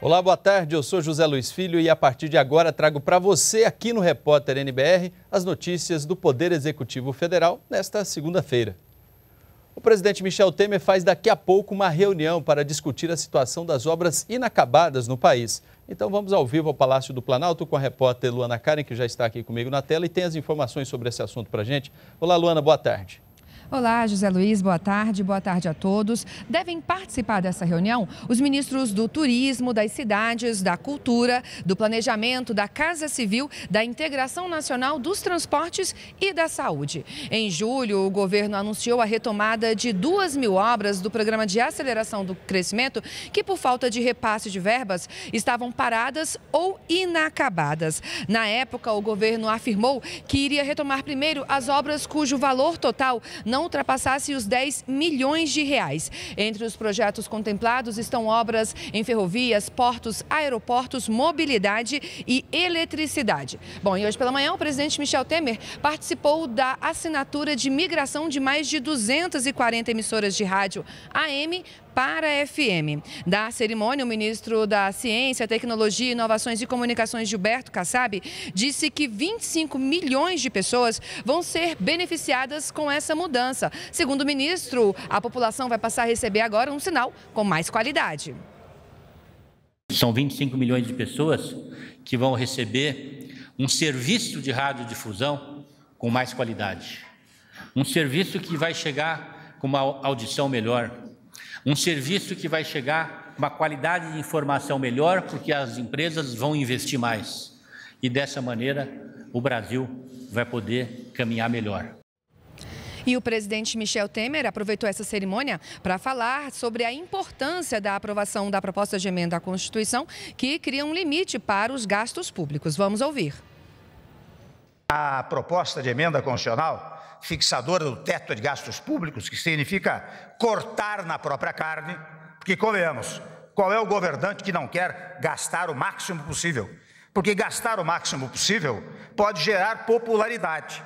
Olá, boa tarde. Eu sou José Luiz Filho e a partir de agora trago para você aqui no Repórter NBR as notícias do Poder Executivo Federal nesta segunda-feira. O presidente Michel Temer faz daqui a pouco uma reunião para discutir a situação das obras inacabadas no país. Então vamos ao vivo ao Palácio do Planalto com a repórter Luana Karen, que já está aqui comigo na tela e tem as informações sobre esse assunto para gente. Olá, Luana, boa tarde. Olá, José Luiz, boa tarde, boa tarde a todos. Devem participar dessa reunião os ministros do Turismo, das Cidades, da Cultura, do Planejamento, da Casa Civil, da Integração Nacional dos Transportes e da Saúde. Em julho, o governo anunciou a retomada de duas mil obras do Programa de Aceleração do Crescimento, que por falta de repasse de verbas estavam paradas ou inacabadas. Na época, o governo afirmou que iria retomar primeiro as obras cujo valor total não não ultrapassasse os 10 milhões de reais. Entre os projetos contemplados estão obras em ferrovias, portos, aeroportos, mobilidade e eletricidade. Bom, e hoje pela manhã o presidente Michel Temer participou da assinatura de migração de mais de 240 emissoras de rádio AM para a FM. Da cerimônia, o ministro da Ciência, Tecnologia, Inovações e Comunicações, Gilberto Kassab, disse que 25 milhões de pessoas vão ser beneficiadas com essa mudança Segundo o ministro, a população vai passar a receber agora um sinal com mais qualidade. São 25 milhões de pessoas que vão receber um serviço de radiodifusão com mais qualidade. Um serviço que vai chegar com uma audição melhor. Um serviço que vai chegar com uma qualidade de informação melhor, porque as empresas vão investir mais. E dessa maneira, o Brasil vai poder caminhar melhor. E o presidente Michel Temer aproveitou essa cerimônia para falar sobre a importância da aprovação da proposta de emenda à Constituição que cria um limite para os gastos públicos. Vamos ouvir. A proposta de emenda constitucional fixadora do teto de gastos públicos, que significa cortar na própria carne, porque convenhamos, qual é o governante que não quer gastar o máximo possível? Porque gastar o máximo possível pode gerar popularidade.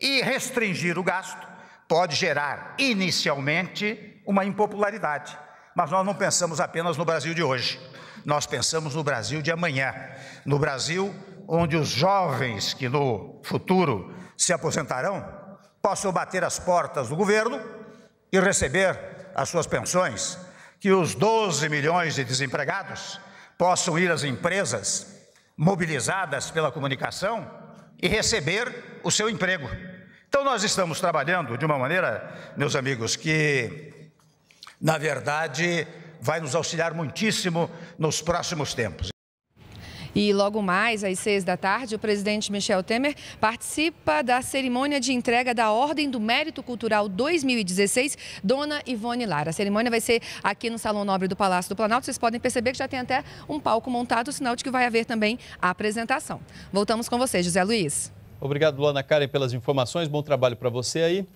E restringir o gasto pode gerar, inicialmente, uma impopularidade. Mas nós não pensamos apenas no Brasil de hoje, nós pensamos no Brasil de amanhã, no Brasil onde os jovens que no futuro se aposentarão possam bater as portas do governo e receber as suas pensões, que os 12 milhões de desempregados possam ir às empresas mobilizadas pela comunicação e receber o seu emprego. Então, nós estamos trabalhando de uma maneira, meus amigos, que, na verdade, vai nos auxiliar muitíssimo nos próximos tempos. E logo mais, às seis da tarde, o presidente Michel Temer participa da cerimônia de entrega da Ordem do Mérito Cultural 2016, Dona Ivone Lara. A cerimônia vai ser aqui no Salão Nobre do Palácio do Planalto. Vocês podem perceber que já tem até um palco montado, sinal de que vai haver também a apresentação. Voltamos com você, José Luiz. Obrigado, Luana Karen, pelas informações. Bom trabalho para você aí.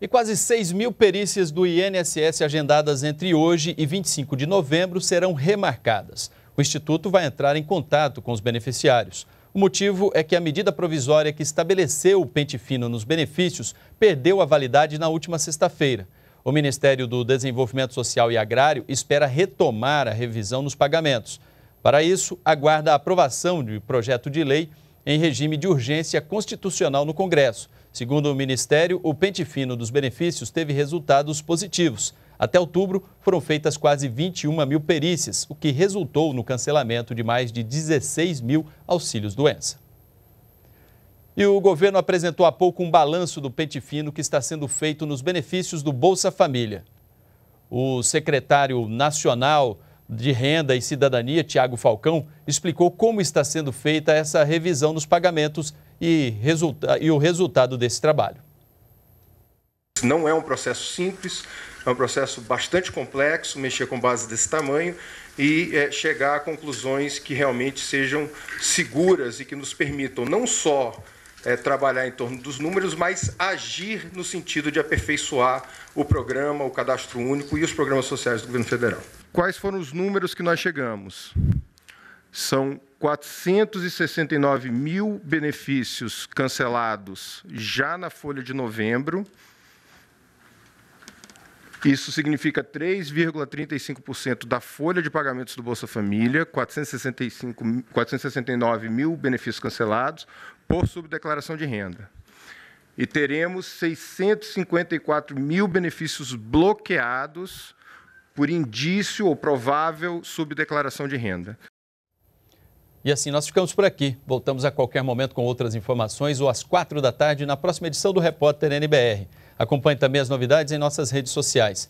E quase 6 mil perícias do INSS agendadas entre hoje e 25 de novembro serão remarcadas. O Instituto vai entrar em contato com os beneficiários. O motivo é que a medida provisória que estabeleceu o pente fino nos benefícios perdeu a validade na última sexta-feira. O Ministério do Desenvolvimento Social e Agrário espera retomar a revisão nos pagamentos. Para isso, aguarda a aprovação de projeto de lei em regime de urgência constitucional no Congresso. Segundo o Ministério, o pente fino dos benefícios teve resultados positivos. Até outubro, foram feitas quase 21 mil perícias, o que resultou no cancelamento de mais de 16 mil auxílios-doença. E o governo apresentou há pouco um balanço do pente fino que está sendo feito nos benefícios do Bolsa Família. O secretário nacional de Renda e Cidadania, Tiago Falcão, explicou como está sendo feita essa revisão dos pagamentos e, resulta e o resultado desse trabalho. Não é um processo simples, é um processo bastante complexo, mexer com bases desse tamanho e é, chegar a conclusões que realmente sejam seguras e que nos permitam não só é, trabalhar em torno dos números, mas agir no sentido de aperfeiçoar o programa, o cadastro único e os programas sociais do governo federal. Quais foram os números que nós chegamos? São 469 mil benefícios cancelados já na folha de novembro. Isso significa 3,35% da folha de pagamentos do Bolsa Família, 465, 469 mil benefícios cancelados por subdeclaração de renda. E teremos 654 mil benefícios bloqueados por indício ou provável subdeclaração de renda. E assim nós ficamos por aqui. Voltamos a qualquer momento com outras informações ou às quatro da tarde na próxima edição do Repórter NBR. Acompanhe também as novidades em nossas redes sociais.